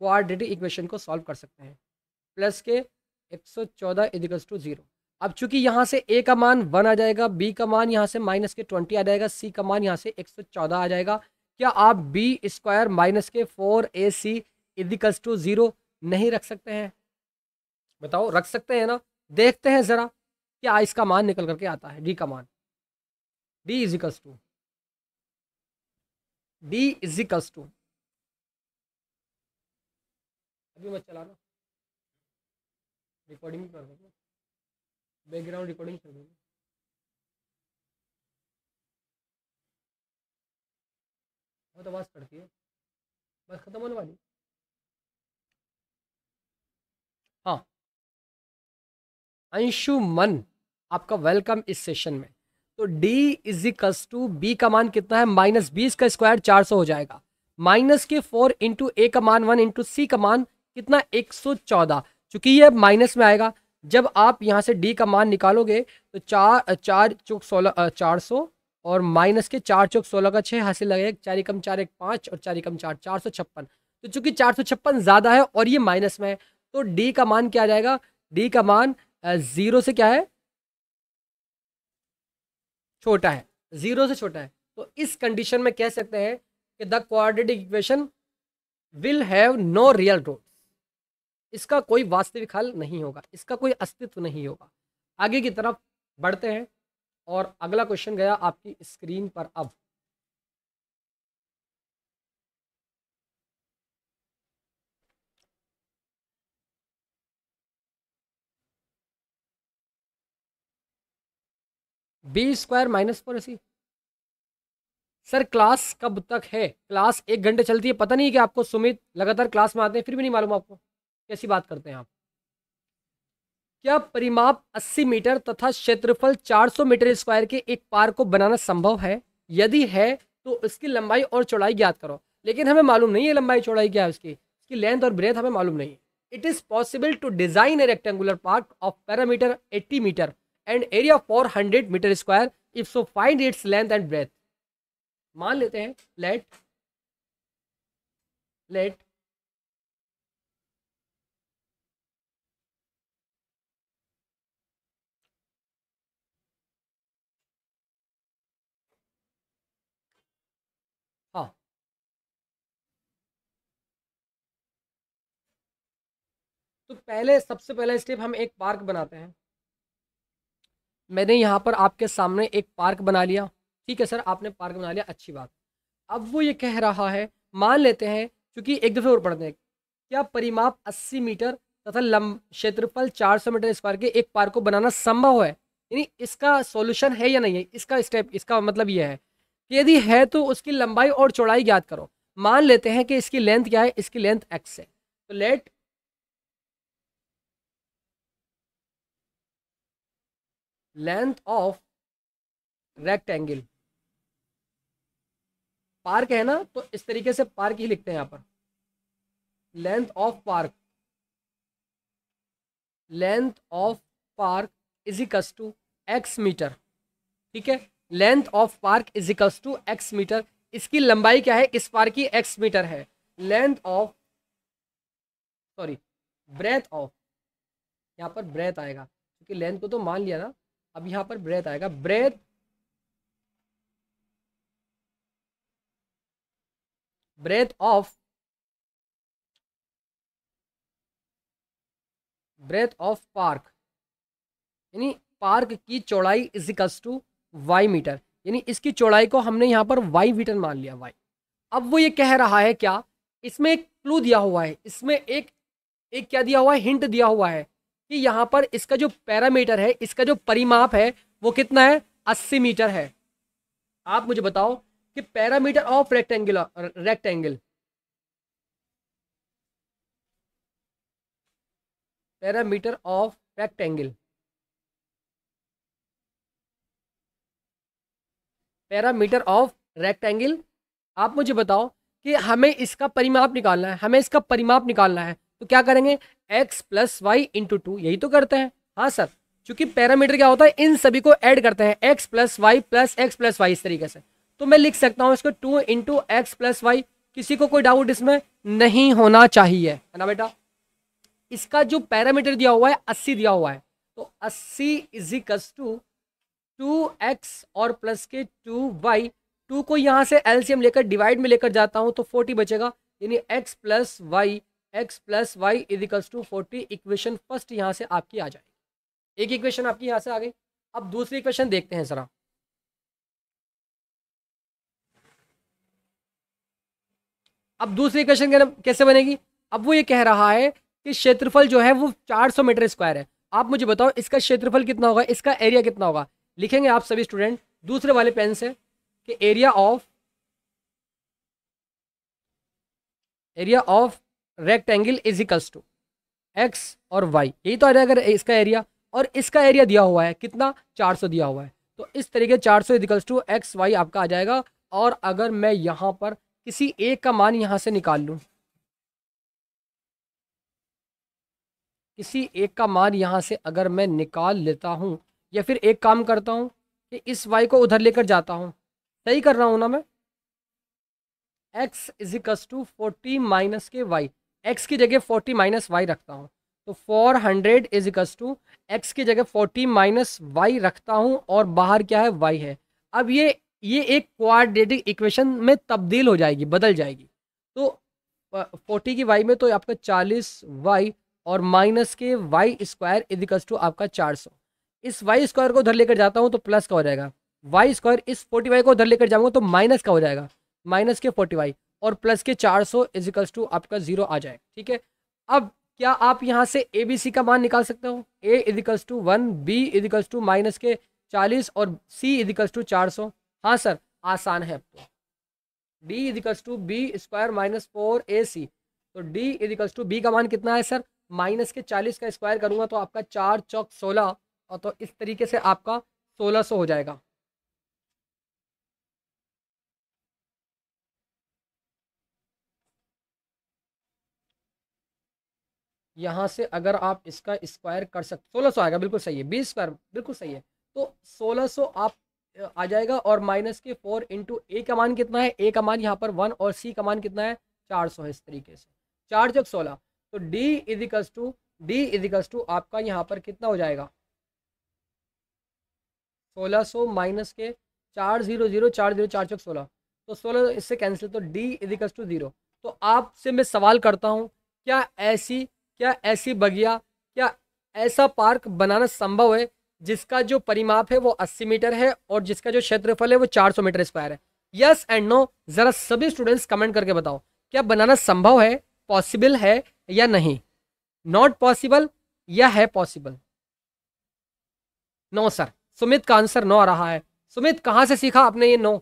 कोआर्डिनेटिव इक्वेशन को सॉल्व कर सकते हैं प्लस के एक सौ चौदह इजिकल्स टू ज़ीरो अब चूंकि यहाँ से ए का मान वन आ जाएगा बी का मान यहाँ से माइनस के ट्वेंटी आ जाएगा सी का मान यहाँ से एक सौ चौदह आ जाएगा क्या आप बी स्क्वायर माइनस के four A C equals to zero नहीं रख सकते हैं बताओ रख सकते हैं ना देखते हैं ज़रा क्या इसका मान निकल करके आता है डी का मान D equals to b is equals to अभी मत चलाना रिकॉर्डिंग कर दो बैकग्राउंड रिकॉर्डिंग कर दो बहुत तो आवाज़ पड़ती है बस ख़त्म होने वाली हाँ अंशु मन आपका वेलकम इस सेशन में तो D is equals to B का मान कितना है माइनस बीस का स्क्वायर चार सौ हो जाएगा माइनस के फोर इंटू ए का मान वन इंटू सी का मान कितना एक सौ चौदह चूंकि ये माइनस में आएगा जब आप यहाँ से डी का मान निकालोगे तो चार चार चौक सोलह चार सौ और माइनस के चार चौक सोलह का छः हासिल लगेगा चार एकम चार एक पाँच और चार एकम चार चार सौ छप्पन तो चूंकि चार सौ छप्पन ज़्यादा है और ये माइनस में है तो डी का मान क्या आ जाएगा डी का मान ज़ीरो से क्या है छोटा है जीरो से छोटा है तो इस कंडीशन में कह सकते हैं कि the quadratic equation will have no real root इसका कोई वास्तविक हल नहीं होगा इसका कोई अस्तित्व नहीं होगा आगे की तरफ बढ़ते हैं और अगला क्वेश्चन गया आपकी स्क्रीन पर अब b square minus four a sir class कब तक है क्लास एक घंटे चलती है पता नहीं कि आपको सुमित लगातार क्लास में आते हैं फिर भी नहीं मालूम आपको कैसी बात करते हैं आप क्या परिमाप 80 मीटर तथा क्षेत्रफल 400 मीटर स्क्वायर के एक पार्क को बनाना संभव है यदि है तो इसकी लंबाई और चौड़ाई ज्ञात करो लेकिन हमें मालूम नहीं है लंबाई चौड़ाई क्या है उसकी इसकी लेंथ और ब्रेथ हमें मालूम नहीं it is possible to design a rectangular park of perimeter 80 metre and area four hundred metre square if so find its length and breadth मान लेते हैं लेट लेट हाँ। तो पहले सबसे पहला स्टेप हम एक पार्क बनाते हैं मैंने यहाँ पर आपके सामने एक पार्क बना लिया ठीक है सर आपने पार्क बना लिया अच्छी बात अब वो ये कह रहा है मान लेते हैं क्योंकि एक दफ़े और पढ़ते हैं क्या परिमाप 80 मीटर तथा लंब क्षेत्रफल 400 मीटर स्क्वायर के एक पार्क को बनाना संभव है यानी इसका सॉल्यूशन है या नहीं है इसका स्टेप इसका मतलब यह है कि यदि है तो उसकी लंबाई और चौड़ाई ज्ञात करो मान लेते हैं कि इसकी लेंथ क्या है इसकी लेंथ एक्स है तो let length of rectangle park है ना तो इस तरीके से पार्क ही लिखते हैं यहां पर length of park length of park is equals to x metre ठीक है length of park is equals to x metre इसकी लंबाई क्या है इस पार्क की एक्स मीटर है length of sorry breadth of यहां पर ब्रेथ आएगा क्योंकि लेंथ को तो मान लिया ना अब यहां पर ब्रेथ आएगा breadth breadth of breadth of park यानी पार्क की चौड़ाई इजिकल्स टू वाई मीटर यानी इसकी चौड़ाई को हमने यहां पर वाई मीटर मान लिया वाई अब वो ये कह रहा है क्या इसमें एक क्लू दिया हुआ है इसमें एक एक क्या दिया हुआ है हिंट दिया हुआ है कि यहाँ पर इसका जो पैरामीटर है इसका जो परिमाप है वो कितना है अस्सी मीटर है आप मुझे बताओ कि perimeter of rectangular rectangle perimeter of rectangle perimeter of rectangle आप मुझे बताओ कि हमें इसका परिमाप निकालना है हमें इसका परिमाप निकालना है तो क्या करेंगे x plus y into two यही तो करते हैं हाँ सर क्योंकि पैरामीटर क्या होता है इन सभी को ऐड करते हैं x plus y plus x plus y इस तरीके से तो मैं लिख सकता हूँ इसको two into x plus y किसी को कोई डाउट इसमें नहीं होना चाहिए है ना बेटा इसका जो पैरामीटर दिया हुआ है अस्सी दिया हुआ है तो अस्सी इजिकल्स टू टू एक्स और प्लस के टू वाई टू को यहाँ से एलसीएम लेकर डिवाइड में लेकर जाता हूँ तो फोर्टी बचेगा यानी x plus y x plus y equals to forty equation first यहाँ से आपकी आ जाएगी एक इक्वेशन आपकी यहाँ से आ गई अब दूसरी इक्वेशन देखते हैं ज़रा अब दूसरी इक्वेशन कैसे बनेगी अब वो ये कह रहा है कि क्षेत्रफल जो है वो 400 मीटर स्क्वायर है आप मुझे बताओ इसका क्षेत्रफल कितना होगा इसका एरिया कितना होगा लिखेंगे आप सभी स्टूडेंट दूसरे वाले पेन से कि area of area of rectangle is equals to x और वाई यही तो आ जाएगा इसका एरिया और इसका एरिया दिया हुआ है कितना 400 दिया हुआ है तो इस तरीके 400 सौ इजिकल्स टू एक्स वाई आपका आ जाएगा और अगर मैं यहाँ पर किसी एक का मान यहाँ से निकाल लूँ किसी एक का मान यहाँ से अगर मैं निकाल लेता हूँ या फिर एक काम करता हूँ कि इस वाई को उधर लेकर जाता हूँ सही कर रहा हूँ ना मैं x equals to forty minus के वाई एक्स की जगह फोर्टी माइनस वाई रखता हूँ तो four hundred is equals to x की जगह फोर्टी माइनस वाई रखता हूँ और बाहर क्या है वाई है अब ये ये एक कोआर्डिनेटिक इक्वेशन में तब्दील हो जाएगी बदल जाएगी तो फोर्टी की वाई में तो आपका चालीस वाई और माइनस के वाई स्क्वायर इक्स टू आपका चार सौ इस वाई स्क्वायर को उधर लेकर जाता हूँ तो प्लस का हो जाएगा वाई स्क्वायर इस फोर्टी वाई को उधर लेकर जाऊँगा तो माइनस का हो जाएगा माइनस के फोर्टी वाई और प्लस के 400 सौ इजिकल्स टू आपका जीरो आ जाए ठीक है अब क्या आप यहाँ से ए बी सी का मान निकाल सकते हो a equals to one b equals to minus के चालीस और सी इजिकल्स टू चार सौ हाँ सर आसान है अब तो D equals to B square minus four ए सी तो डी इजिकल्स टू बी का मान कितना है सर माइनस के चालीस का स्क्वायर करूँगा तो आपका चार चौक सोलह और तो इस तरीके से आपका सोलह सौ सो हो जाएगा यहाँ से अगर आप इसका स्क्वायर कर सकते सोलह सौ आएगा बिल्कुल सही है बीस स्क्वायर बिल्कुल सही है तो सोलह सौ आप आ जाएगा और माइनस के फोर इंटू ए का मान कितना है ए का मान यहाँ पर वन और सी का मान कितना है चार सौ है इस तरीके से चार चौक सोलह तो D equals to D equals to आपका यहाँ पर कितना हो जाएगा सोलह सौ माइनस के चार जीरो जीरो चार जीरो चार चौक सोलह तो सोलह इससे कैंसिल तो डी इजिकल्स टू ज़ीरो तो आपसे मैं सवाल करता हूँ क्या ऐसी क्या ऐसी बगिया क्या ऐसा पार्क बनाना संभव है जिसका जो परिमाप है वो 80 मीटर है और जिसका जो क्षेत्रफल है वो 400 मीटर स्क्वायर है यस एंड नो ज़रा सभी स्टूडेंट्स कमेंट करके बताओ क्या बनाना संभव है पॉसिबल है या नहीं नॉट पॉसिबल या है पॉसिबल नो सर सुमित का आंसर नो आ रहा है सुमित कहाँ से सीखा आपने ये नो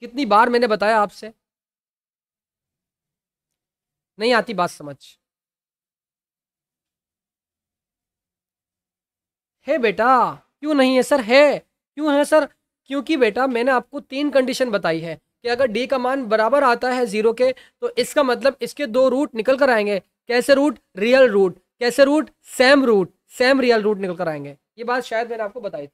कितनी बार मैंने बताया आपसे नहीं आती बात समझ है बेटा क्यों नहीं है सर है क्यों है सर क्योंकि बेटा मैंने आपको तीन कंडीशन बताई है कि अगर डी का मान बराबर आता है जीरो के तो इसका मतलब इसके दो रूट निकल कर आएंगे कैसे रूट रियल रूट कैसे root same root same real root निकल कर आएंगे ये बात शायद मैंने आपको बताई थी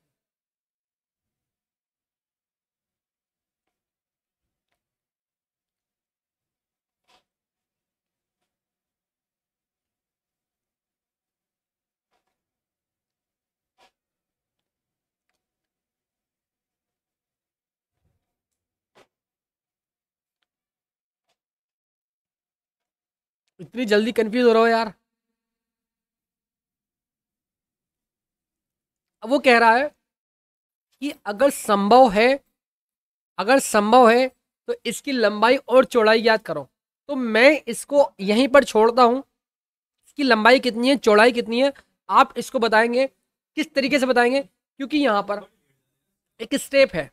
इतनी जल्दी कंफ्यूज हो रहा हो यार अब वो कह रहा है कि अगर संभव है अगर संभव है तो इसकी लंबाई और चौड़ाई याद करो तो मैं इसको यहीं पर छोड़ता हूँ इसकी लंबाई कितनी है चौड़ाई कितनी है आप इसको बताएंगे किस तरीके से बताएंगे क्योंकि यहाँ पर एक स्टेप है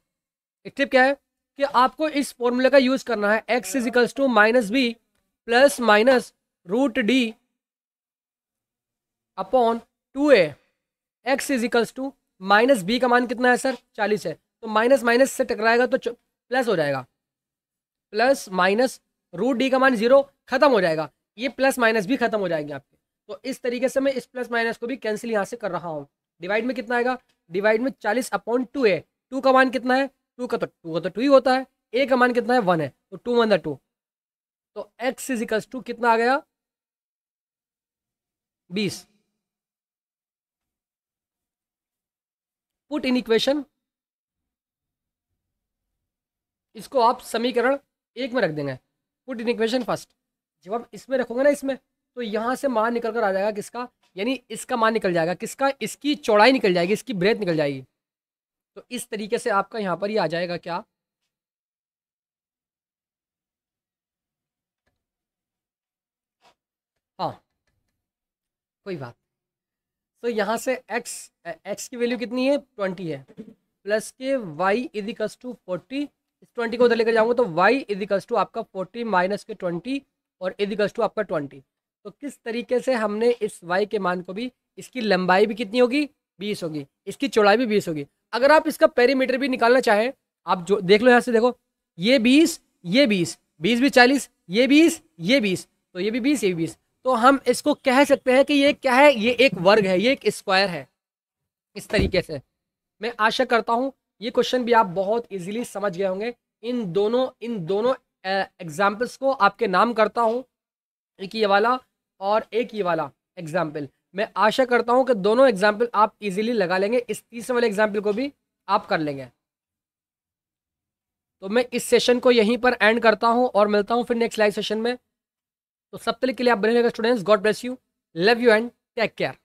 स्टेप क्या है कि आपको इस फॉर्मूले का यूज़ करना है x equals to minus B plus minus root D upon two a x equals to minus b का मान कितना है सर चालीस है तो माइनस माइनस से टकराएगा तो प्लस हो जाएगा प्लस माइनस रूट डी का मान जीरो खत्म हो जाएगा ये प्लस माइनस भी खत्म हो जाएंगे आपके तो इस तरीके से मैं इस प्लस माइनस को भी कैंसिल यहाँ से कर रहा हूँ डिवाइड में कितना आएगा डिवाइड में चालीस अपॉन टू ए टू का मान कितना है टू का तो टू का तो टू ही होता है ए का मान कितना है वन है तो टू वन द टू तो x इज टू कितना आ गया बीस पुट इन इक्वेशन इसको आप समीकरण एक में रख देंगे पुट इन इक्वेशन फर्स्ट जब आप इसमें रखोगे ना इसमें तो यहां से मान निकल कर आ जाएगा किसका यानी इसका मान निकल जाएगा किसका इसकी चौड़ाई निकल जाएगी इसकी ब्रेथ निकल जाएगी तो इस तरीके से आपका यहां पर ही आ जाएगा क्या कोई बात तो यहाँ से x x की वैल्यू कितनी है ट्वेंटी है प्लस के y इजिकल्स टू फोर्टी इस ट्वेंटी को उधर लेकर जाऊँगा तो y इजिकल्स टू आपका फोर्टी माइनस के ट्वेंटी और इजिकल्स टू आपका ट्वेंटी तो किस तरीके से हमने इस y के मान को भी इसकी लंबाई भी कितनी होगी बीस होगी इसकी चौड़ाई भी बीस होगी अगर आप इसका पेरीमीटर भी निकालना चाहें आप जो देख लो यहाँ से देखो ये बीस ये बीस बीस भी चालीस ये बीस ये बीस तो ये भी बीस ये भी बीस तो हम इसको कह सकते हैं कि ये क्या है ये एक वर्ग है ये एक स्क्वायर है इस तरीके से मैं आशा करता हूँ ये क्वेश्चन भी आप बहुत इजीली समझ गए होंगे इन दोनों इन दोनों एग्जाम्पल्स को आपके नाम करता हूँ एक ये वाला और एक ये वाला एग्जाम्पल मैं आशा करता हूँ कि दोनों एग्जाम्पल आप इजीली लगा लेंगे इस तीसरे वाले एग्जाम्पल को भी आप कर लेंगे तो मैं इस सेशन को यहीं पर एंड करता हूँ और मिलता हूँ फिर नेक्स्ट लाइव सेशन में तो सब तक के लिए आप बने रहेगा students God bless you love you and take care